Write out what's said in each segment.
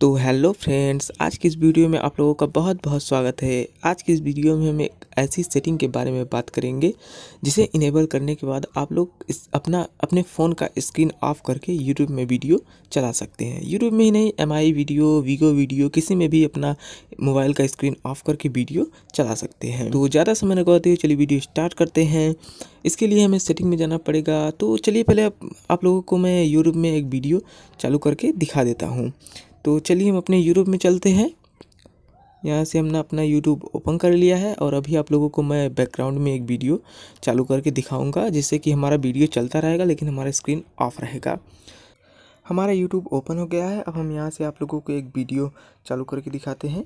तो hello friends आज की इस वीडियो में आप लोगों का बहुत बहुत स्वागत है आज की इस वीडियो में हम एक ऐसी सेटिंग के बारे में बात करेंगे जिसे इनेबल करने के बाद आप लोग इस अपना अपने फ़ोन का स्क्रीन ऑफ करके यूट्यूब में वीडियो चला सकते हैं यूट्यूब में ही नहीं एम वीडियो वीगो वीडियो किसी में भी अपना मोबाइल का स्क्रीन ऑफ करके वीडियो चला सकते हैं तो ज़्यादा समय लगवाते हुए चलिए वीडियो स्टार्ट करते हैं इसके लिए हमें सेटिंग में जाना पड़ेगा तो चलिए पहले आप लोगों को मैं यूट्यूब में एक वीडियो चालू करके दिखा देता हूँ तो चलिए हम अपने यूट्यूब में चलते हैं यहाँ से हमने अपना यूट्यूब ओपन कर लिया है और अभी आप लोगों को मैं बैकग्राउंड में एक वीडियो चालू करके दिखाऊंगा जिससे कि हमारा वीडियो चलता रहेगा लेकिन हमारा स्क्रीन ऑफ रहेगा हमारा यूट्यूब ओपन हो गया है अब हम यहाँ से आप लोगों को एक वीडियो चालू करके दिखाते हैं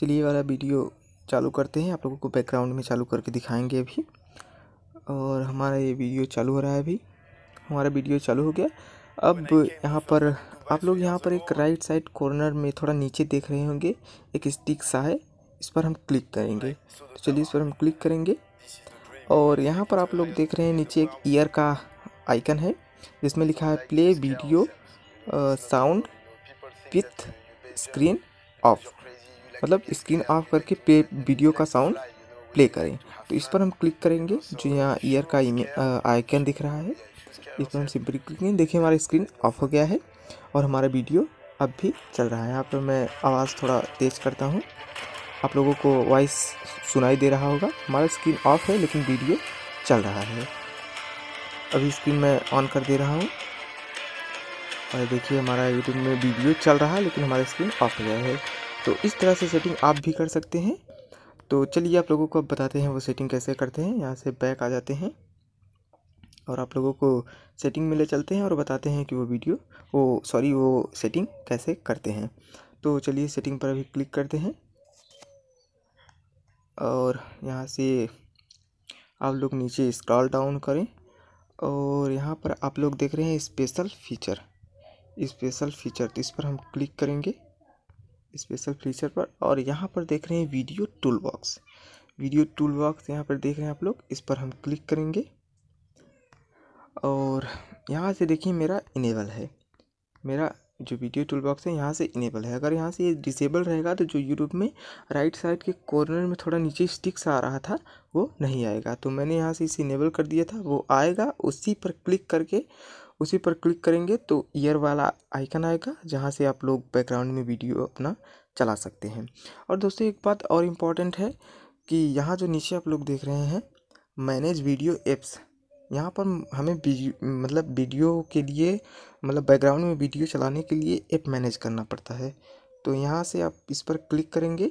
चलिए वाला वीडियो चालू करते हैं आप लोगों को बैकग्राउंड में चालू करके दिखाएंगे अभी और हमारा ये वीडियो चालू हो रहा है अभी हमारा वीडियो चालू हो गया अब यहाँ पर आप लोग यहाँ पर एक राइट साइड कॉर्नर में थोड़ा नीचे देख रहे होंगे एक स्टिक सा है इस पर हम क्लिक करेंगे तो चलिए इस पर हम क्लिक करेंगे और यहाँ पर आप लोग देख रहे हैं नीचे एक ईयर का आइकन है जिसमें लिखा है play video sound with screen off मतलब स्क्रीन ऑफ करके प्ले वीडियो का साउंड प्ले करें तो इस पर हम क्लिक करेंगे जो यहाँ ईयर का आइकन uh, दिख रहा है इस पर हम सिंपली क्लिक करेंगे देखिए हमारा स्क्रीन ऑफ हो गया है और हमारा वीडियो अब भी चल रहा है यहाँ पर मैं आवाज़ थोड़ा तेज़ करता हूँ आप लोगों को वॉइस सुनाई दे रहा होगा हमारा स्क्रीन ऑफ है लेकिन वीडियो चल रहा है अभी स्क्रीन मैं ऑन कर दे रहा हूँ और देखिए हमारा यूट्यूब में वीडियो चल रहा है लेकिन हमारा स्क्रीन ऑफ हो गया है तो इस तरह से सेटिंग आप भी कर सकते हैं तो चलिए आप लोगों को अब बताते हैं वो सेटिंग कैसे करते हैं यहाँ से बैक आ जाते हैं और आप लोगों को सेटिंग में ले चलते हैं और बताते हैं कि वो वीडियो वो सॉरी वो सेटिंग कैसे करते हैं तो चलिए सेटिंग पर अभी क्लिक करते हैं और यहाँ से आप लोग नीचे स्क्रॉल डाउन करें और यहाँ पर आप लोग देख रहे हैं स्पेशल फीचर स्पेशल फीचर तो इस पर हम क्लिक करेंगे स्पेशल फीचर पर और यहाँ पर देख रहे हैं video tool box video tool box यहाँ पर देख रहे हैं आप लोग इस पर हम क्लिक करेंगे और यहाँ से देखिए मेरा इनेबल है मेरा जो वीडियो टूल बॉक्स है यहाँ से इनेबल है अगर यहाँ से ये डिसेबल रहेगा तो जो यूट्यूब में राइट साइड के कॉर्नर में थोड़ा नीचे स्टिक्स आ रहा था वो नहीं आएगा तो मैंने यहाँ से इसे इनेबल कर दिया था वो आएगा उसी पर क्लिक करके उसी पर क्लिक करेंगे तो ईयर वाला आइकन आएगा जहाँ से आप लोग बैकग्राउंड में वीडियो अपना चला सकते हैं और दोस्तों एक बात और इम्पॉर्टेंट है कि यहाँ जो नीचे आप लोग देख रहे हैं मैनेज वीडियो एप्स यहाँ पर हमें मतलब वीडियो के लिए मतलब बैकग्राउंड में वीडियो चलाने के लिए ऐप मैनेज करना पड़ता है तो यहाँ से आप इस पर क्लिक करेंगे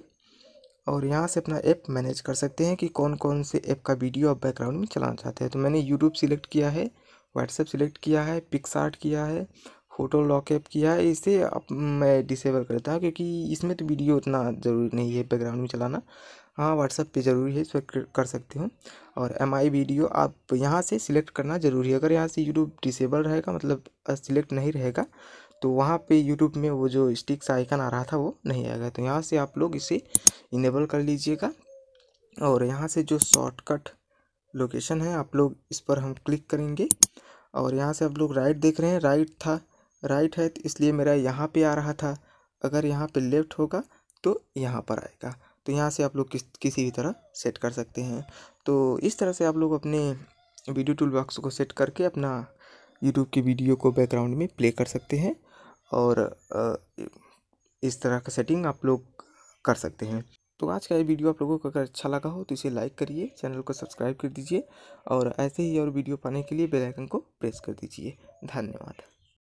और यहाँ से अपना ऐप मैनेज कर सकते हैं कि कौन कौन से ऐप का वीडियो आप बैकग्राउंड में चलाना चाहते हैं तो मैंने यूट्यूब सिलेक्ट किया है व्हाट्सएप सिलेक्ट किया है पिक्सार्ट किया है फ़ोटो लॉकअप किया है इसे अब मैं डिसेबल करता हूँ क्योंकि इसमें तो वीडियो उतना ज़रूरी नहीं है बैकग्राउंड में चलाना हाँ व्हाट्सअप पे ज़रूरी है इस पर कर सकते हो और एम आई वीडियो आप यहाँ से सिलेक्ट करना ज़रूरी है अगर यहाँ से यूट्यूब डिसेबल रहेगा मतलब सिलेक्ट नहीं रहेगा तो वहाँ पे यूट्यूब में वो जो स्टिक्स आइकन आ रहा था वो नहीं आएगा तो यहाँ से आप लोग इसे इनेबल कर लीजिएगा और यहाँ से जो शॉर्टकट लोकेशन है आप लोग इस पर हम क्लिक करेंगे और यहाँ से आप लोग राइट देख रहे हैं राइट था राइट है तो इसलिए मेरा यहाँ पे आ रहा था अगर यहाँ पे लेफ़्ट होगा तो यहाँ पर आएगा तो यहाँ से आप लोग किस किसी भी तरह सेट कर सकते हैं तो इस तरह से आप लोग अपने वीडियो टूल बॉक्स को सेट करके अपना यूट्यूब की वीडियो को बैकग्राउंड में प्ले कर सकते हैं और इस तरह का सेटिंग आप लोग कर सकते हैं तो आज का ये वीडियो आप लोगों को अगर अच्छा लगा हो तो इसे लाइक करिए चैनल को सब्सक्राइब कर दीजिए और ऐसे ही और वीडियो पाने के लिए बेल आइकन को प्रेस कर दीजिए धन्यवाद